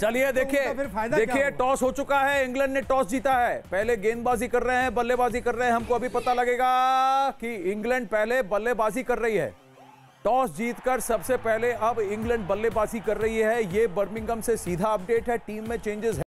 चलिए तो देखिए देखिए टॉस हो चुका है इंग्लैंड ने टॉस जीता है पहले गेंदबाजी कर रहे हैं बल्लेबाजी कर रहे हैं हमको अभी पता लगेगा कि इंग्लैंड पहले बल्लेबाजी कर रही है टॉस जीतकर सबसे पहले अब इंग्लैंड बल्लेबाजी कर रही है ये बर्मिंगम से सीधा अपडेट है टीम में चेंजेस